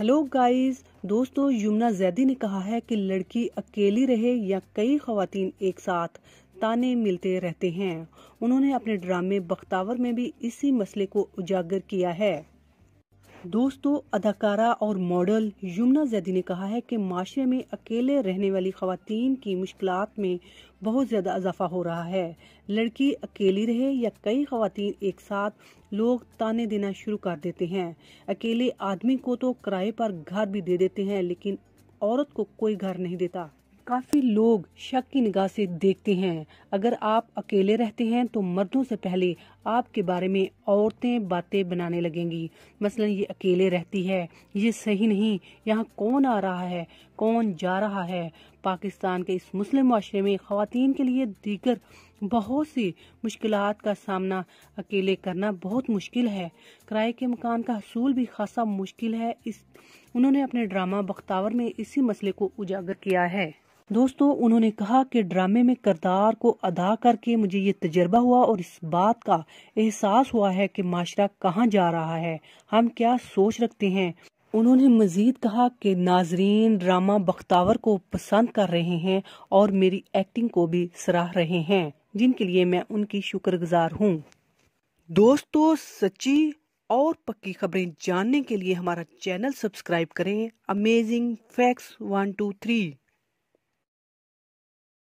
hello guys दोस्तों यमुना जैदी ने कहा है कि लड़की अकेली रहे या कई खातन एक साथ ताने मिलते रहते हैं उन्होंने अपने ड्रामे बख्तावर में भी इसी मसले को उजागर किया है दोस्तों अदाकारा और मॉडल यमुना जैदी ने कहा है कि माशरे में अकेले रहने वाली खातन की मुश्किल में बहुत ज़्यादा इजाफा हो रहा है लड़की अकेली रहे या कई खातन एक साथ लोग ताने देना शुरू कर देते हैं अकेले आदमी को तो किराए पर घर भी दे देते हैं लेकिन औरत को कोई घर नहीं देता काफ़ी लोग शक की निगाह से देखते हैं अगर आप अकेले रहते हैं तो मर्दों से पहले आपके बारे में औरतें बातें बनाने लगेंगी मसलन ये अकेले रहती है ये सही नहीं यहाँ कौन आ रहा है कौन जा रहा है पाकिस्तान के इस मुस्लिम माशरे में खातन के लिए दीगर बहुत सी मुश्किल का सामना अकेले करना बहुत मुश्किल है किराए के मकान का हसूल भी खासा मुश्किल है इस उन्होंने अपने ड्रामा बख्तावर में इसी मसले को उजागर किया है दोस्तों उन्होंने कहा कि ड्रामे में करदार को अदा करके मुझे ये तजर्बा हुआ और इस बात का एहसास हुआ है कि माशरा कहाँ जा रहा है हम क्या सोच रखते हैं उन्होंने मजीद कहा कि नाजरीन ड्रामा बख्तावर को पसंद कर रहे हैं और मेरी एक्टिंग को भी सराह रहे हैं जिनके लिए मैं उनकी शुक्रगुजार हूँ दोस्तों सच्ची और पक्की खबरें जानने के लिए हमारा चैनल सब्सक्राइब करें amazing facts one two three